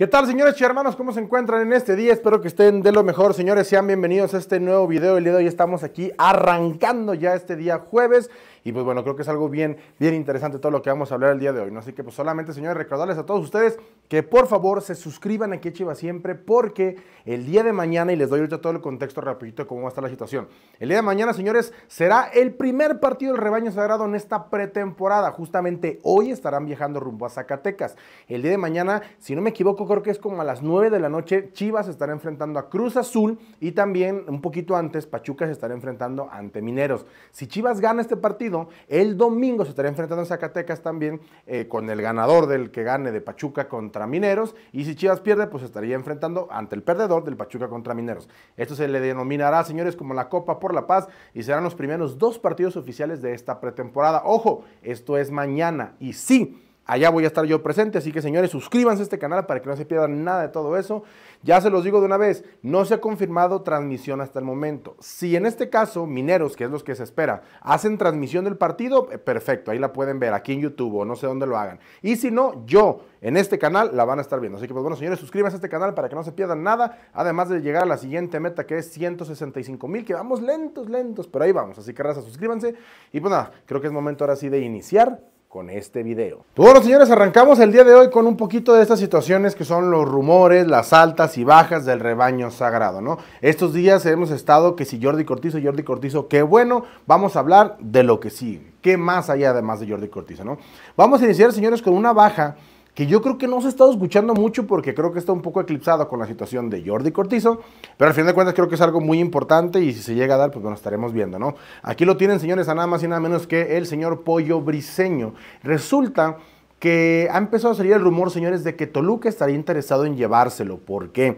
¿Qué tal, señores y hermanos? ¿Cómo se encuentran en este día? Espero que estén de lo mejor. Señores, sean bienvenidos a este nuevo video. El día de hoy estamos aquí arrancando ya este día jueves y pues bueno, creo que es algo bien, bien interesante todo lo que vamos a hablar el día de hoy. ¿no? Así que pues solamente, señores, recordarles a todos ustedes que por favor se suscriban aquí a Chivas Siempre porque el día de mañana, y les doy ahorita todo el contexto rapidito de cómo va a estar la situación, el día de mañana, señores, será el primer partido del rebaño sagrado en esta pretemporada. Justamente hoy estarán viajando rumbo a Zacatecas. El día de mañana, si no me equivoco, creo que es como a las 9 de la noche, Chivas estará enfrentando a Cruz Azul y también un poquito antes, Pachuca se estará enfrentando ante Mineros. Si Chivas gana este partido, el domingo se estaría enfrentando en Zacatecas también eh, con el ganador del que gane de Pachuca contra Mineros. Y si Chivas pierde, pues estaría enfrentando ante el perdedor del Pachuca contra Mineros. Esto se le denominará, señores, como la Copa por la Paz y serán los primeros dos partidos oficiales de esta pretemporada. Ojo, esto es mañana y sí Allá voy a estar yo presente, así que señores, suscríbanse a este canal para que no se pierdan nada de todo eso. Ya se los digo de una vez, no se ha confirmado transmisión hasta el momento. Si en este caso Mineros, que es los que se espera, hacen transmisión del partido, eh, perfecto, ahí la pueden ver aquí en YouTube o no sé dónde lo hagan. Y si no, yo en este canal la van a estar viendo. Así que pues bueno, señores, suscríbanse a este canal para que no se pierdan nada, además de llegar a la siguiente meta que es 165 mil, que vamos lentos, lentos, pero ahí vamos. Así que raza, suscríbanse. Y pues nada, creo que es momento ahora sí de iniciar con este video. Pues bueno, señores, arrancamos el día de hoy con un poquito de estas situaciones que son los rumores, las altas y bajas del rebaño sagrado, ¿no? Estos días hemos estado que si Jordi Cortizo, Jordi Cortizo, qué bueno, vamos a hablar de lo que sigue. ¿Qué más hay además de Jordi Cortizo, no? Vamos a iniciar, señores, con una baja que yo creo que no se ha estado escuchando mucho porque creo que está un poco eclipsado con la situación de Jordi Cortizo, pero al fin de cuentas creo que es algo muy importante y si se llega a dar, pues bueno, estaremos viendo, ¿no? Aquí lo tienen, señores, a nada más y nada menos que el señor Pollo Briseño. Resulta que ha empezado a salir el rumor, señores, de que Toluca estaría interesado en llevárselo. ¿Por qué?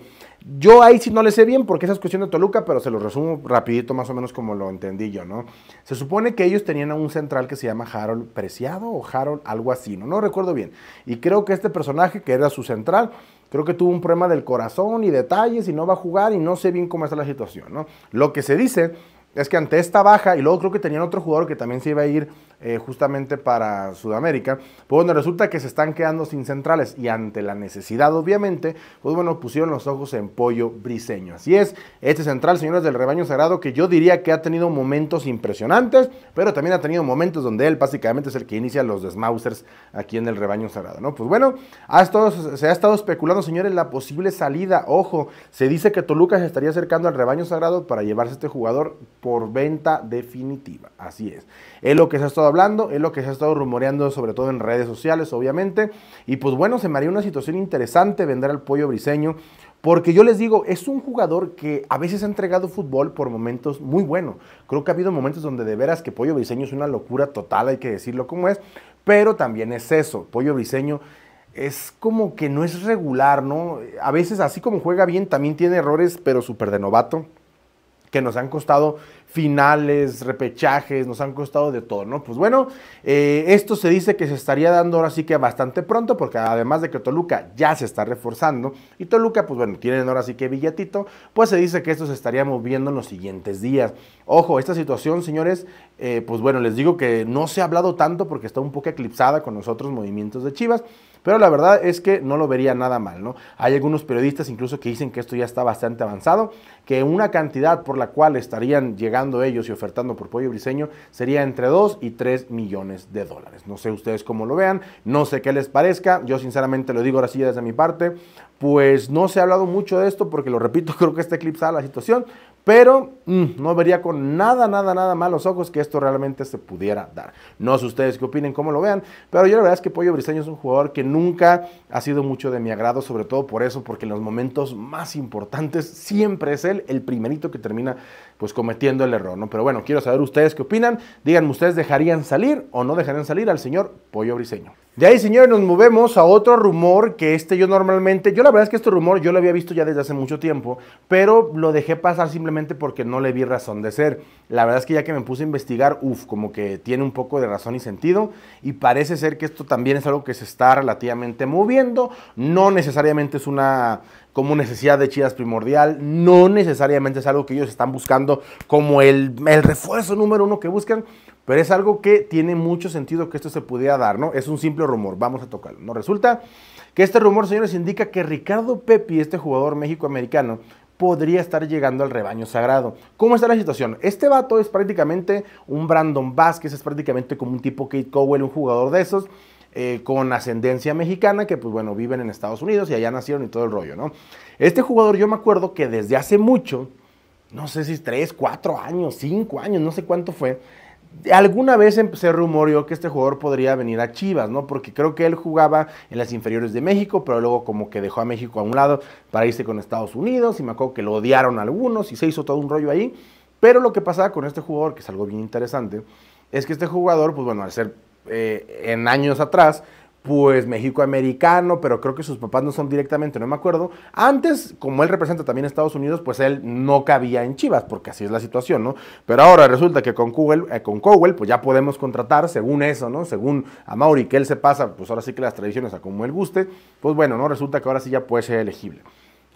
Yo ahí sí no le sé bien porque esa es cuestión de Toluca, pero se lo resumo rapidito más o menos como lo entendí yo, ¿no? Se supone que ellos tenían a un central que se llama Harold Preciado o Harold algo así, ¿no? No recuerdo bien. Y creo que este personaje, que era su central, creo que tuvo un problema del corazón y detalles y no va a jugar y no sé bien cómo está la situación, ¿no? Lo que se dice es que ante esta baja, y luego creo que tenían otro jugador que también se iba a ir eh, justamente para Sudamérica, pues bueno, resulta que se están quedando sin centrales y ante la necesidad, obviamente, pues bueno, pusieron los ojos en Pollo Briseño. Así es, este central, señores del rebaño sagrado, que yo diría que ha tenido momentos impresionantes, pero también ha tenido momentos donde él básicamente es el que inicia los desmausers aquí en el rebaño sagrado, ¿no? Pues bueno, se ha estado especulando, señores, la posible salida. Ojo, se dice que Toluca se estaría acercando al rebaño sagrado para llevarse este jugador por venta definitiva. Así es. Es lo que se ha estado hablando, es lo que se ha estado rumoreando, sobre todo en redes sociales, obviamente. Y pues bueno, se me haría una situación interesante vender al pollo briseño. Porque yo les digo, es un jugador que a veces ha entregado fútbol por momentos muy buenos. Creo que ha habido momentos donde de veras que Pollo Briseño es una locura total, hay que decirlo como es. Pero también es eso, Pollo Briseño es como que no es regular, ¿no? A veces así como juega bien, también tiene errores, pero súper de novato que nos han costado finales, repechajes, nos han costado de todo, ¿no? Pues bueno, eh, esto se dice que se estaría dando ahora sí que bastante pronto, porque además de que Toluca ya se está reforzando, y Toluca, pues bueno, tienen ahora sí que billetito, pues se dice que esto se estaría moviendo en los siguientes días. Ojo, esta situación, señores, eh, pues bueno, les digo que no se ha hablado tanto porque está un poco eclipsada con los otros movimientos de Chivas, pero la verdad es que no lo vería nada mal, ¿no? Hay algunos periodistas incluso que dicen que esto ya está bastante avanzado, que una cantidad por la la cual estarían llegando ellos y ofertando por Pollo Briseño sería entre 2 y 3 millones de dólares. No sé ustedes cómo lo vean, no sé qué les parezca, yo sinceramente lo digo ahora sí desde mi parte, pues no se ha hablado mucho de esto porque lo repito, creo que está eclipsada la situación, pero mm, no vería con nada, nada, nada malos ojos que esto realmente se pudiera dar. No sé ustedes qué opinen, cómo lo vean, pero yo la verdad es que Pollo Briseño es un jugador que nunca ha sido mucho de mi agrado, sobre todo por eso, porque en los momentos más importantes siempre es él el primerito que termina pues cometiendo el error, ¿no? Pero bueno, quiero saber ustedes qué opinan. Díganme, ¿ustedes dejarían salir o no dejarían salir al señor Pollo Briseño? De ahí, señores, nos movemos a otro rumor que este yo normalmente, yo la verdad es que este rumor yo lo había visto ya desde hace mucho tiempo, pero lo dejé pasar simplemente porque no le vi razón de ser. La verdad es que ya que me puse a investigar, uff, como que tiene un poco de razón y sentido, y parece ser que esto también es algo que se está relativamente moviendo, no necesariamente es una como necesidad de chidas primordial. No necesariamente es algo que ellos están buscando como el, el, refuerzo número uno que buscan, pero es algo que tiene mucho sentido que esto se pudiera dar, ¿no? Es un simple rumor, vamos a tocarlo. No resulta que este rumor, señores, indica que Ricardo Pepi, este jugador méxico-americano, podría estar llegando al rebaño sagrado. ¿Cómo está la situación? Este vato es prácticamente un Brandon Vázquez, es prácticamente como un tipo Kate Cowell, un jugador de esos eh, con ascendencia mexicana que, pues bueno, viven en Estados Unidos y allá nacieron y todo el rollo, ¿no? Este jugador yo me acuerdo que desde hace mucho, no sé si tres 4 años, 5 años, no sé cuánto fue, Alguna vez em, se rumoreó que este jugador podría venir a Chivas, ¿no? Porque creo que él jugaba en las inferiores de México, pero luego como que dejó a México a un lado para irse con Estados Unidos y me acuerdo que lo odiaron algunos y se hizo todo un rollo ahí. Pero lo que pasaba con este jugador, que es algo bien interesante, es que este jugador, pues bueno, al ser eh, en años atrás, pues México-Americano, pero creo que sus papás no son directamente, no me acuerdo. Antes, como él representa también Estados Unidos, pues él no cabía en Chivas, porque así es la situación, ¿no? Pero ahora resulta que con Cowell, eh, con Cowell pues ya podemos contratar según eso, ¿no? Según a Mauri, que él se pasa, pues ahora sí que las tradiciones a como él guste, pues bueno, ¿no? Resulta que ahora sí ya puede ser elegible.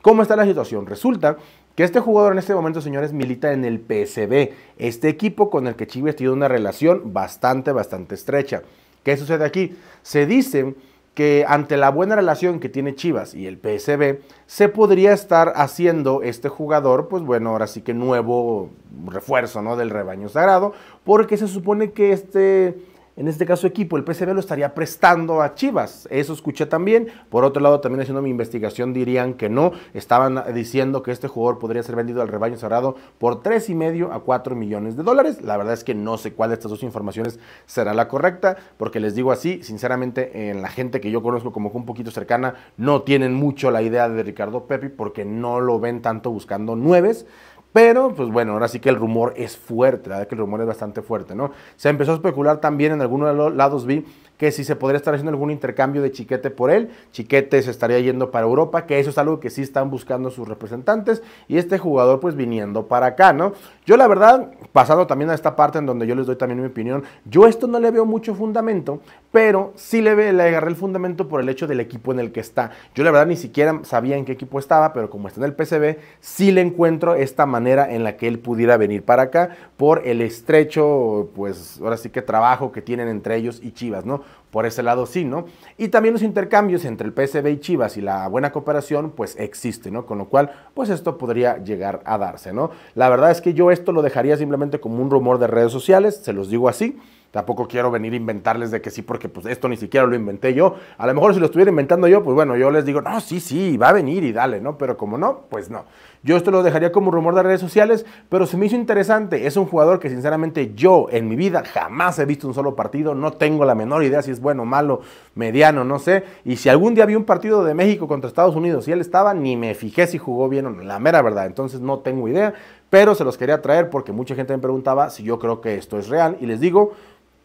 ¿Cómo está la situación? Resulta que este jugador en este momento, señores, milita en el PSB, este equipo con el que Chivas tiene una relación bastante, bastante estrecha. ¿Qué sucede aquí? Se dice que ante la buena relación que tiene Chivas y el PSB, se podría estar haciendo este jugador, pues bueno, ahora sí que nuevo refuerzo, ¿no? Del rebaño sagrado, porque se supone que este en este caso equipo, el PCB lo estaría prestando a Chivas. Eso escuché también. Por otro lado, también haciendo mi investigación dirían que no. Estaban diciendo que este jugador podría ser vendido al rebaño cerrado por 3,5 a 4 millones de dólares. La verdad es que no sé cuál de estas dos informaciones será la correcta, porque les digo así, sinceramente, en la gente que yo conozco como un poquito cercana, no tienen mucho la idea de Ricardo Pepi porque no lo ven tanto buscando nueves. Pero, pues bueno, ahora sí que el rumor es fuerte, la verdad que el rumor es bastante fuerte, ¿no? Se empezó a especular también en algunos lados, vi que si se podría estar haciendo algún intercambio de Chiquete por él, Chiquete se estaría yendo para Europa, que eso es algo que sí están buscando sus representantes y este jugador pues viniendo para acá, ¿no? Yo la verdad, pasando también a esta parte en donde yo les doy también mi opinión, yo esto no le veo mucho fundamento, pero sí le, ve, le agarré el fundamento por el hecho del equipo en el que está. Yo la verdad ni siquiera sabía en qué equipo estaba, pero como está en el PCB, sí le encuentro esta manera en la que él pudiera venir para acá por el estrecho, pues ahora sí que trabajo que tienen entre ellos y Chivas, ¿no? por ese lado sí, ¿no? Y también los intercambios entre el PSB y Chivas y la buena cooperación, pues existe, ¿no? Con lo cual, pues esto podría llegar a darse, ¿no? La verdad es que yo esto lo dejaría simplemente como un rumor de redes sociales, se los digo así. Tampoco quiero venir a inventarles de que sí, porque pues esto ni siquiera lo inventé yo. A lo mejor si lo estuviera inventando yo, pues bueno, yo les digo, no, sí, sí, va a venir y dale, ¿no? Pero como no, pues no. Yo esto lo dejaría como rumor de redes sociales, pero se me hizo interesante. Es un jugador que sinceramente yo en mi vida jamás he visto un solo partido. No tengo la menor idea si es bueno, malo, mediano, no sé. Y si algún día había un partido de México contra Estados Unidos y él estaba, ni me fijé si jugó bien o no. La mera verdad. Entonces no tengo idea. Pero se los quería traer porque mucha gente me preguntaba si yo creo que esto es real. Y les digo,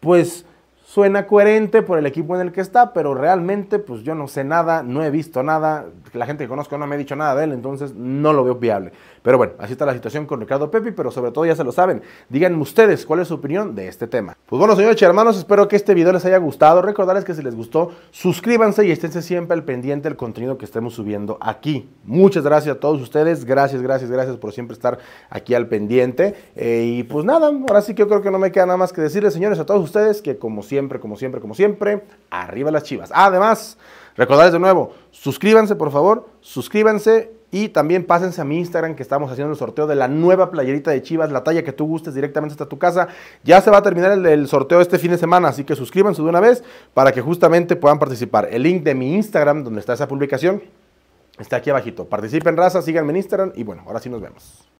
pues suena coherente por el equipo en el que está, pero realmente pues yo no sé nada, no he visto nada, la gente que conozco no me ha dicho nada de él, entonces no lo veo viable. Pero bueno, así está la situación con Ricardo Pepi, pero sobre todo ya se lo saben, díganme ustedes cuál es su opinión de este tema. Pues bueno, señores y hermanos, espero que este video les haya gustado, recordarles que si les gustó, suscríbanse y esténse siempre al pendiente del contenido que estemos subiendo aquí. Muchas gracias a todos ustedes, gracias, gracias, gracias por siempre estar aquí al pendiente. Eh, y pues nada, ahora sí que yo creo que no me queda nada más que decirles, señores, a todos ustedes que como siempre, siempre, como siempre, como siempre, arriba las chivas. Además, recordarles de nuevo, suscríbanse por favor, suscríbanse y también pásense a mi Instagram que estamos haciendo el sorteo de la nueva playerita de Chivas, la talla que tú gustes directamente hasta tu casa. Ya se va a terminar el, sorteo este fin de semana, así que suscríbanse de una vez para que justamente puedan participar. El link de mi Instagram, donde está esa publicación, está aquí abajito. Participen raza, síganme en Instagram y bueno, ahora sí nos vemos.